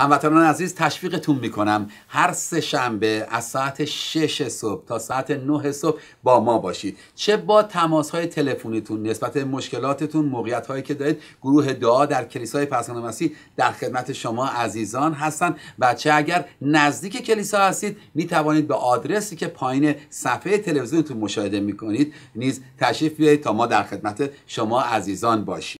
هموطنان عزیز تشویقتون میکنم هر سه شنبه از ساعت 6 صبح تا ساعت 9 صبح با ما باشید چه با تماس های تلفنیتون نسبت مشکلاتتون موقعیت هایی که دارید گروه دعا در کلیسای پسان مسیح در خدمت شما عزیزان هستن و چه اگر نزدیک کلیسا هستید می توانید به آدرسی که پایین صفحه تلویزیونتون مشاهده میکنید نیز تشریف بیارید تا ما در خدمت شما عزیزان باشید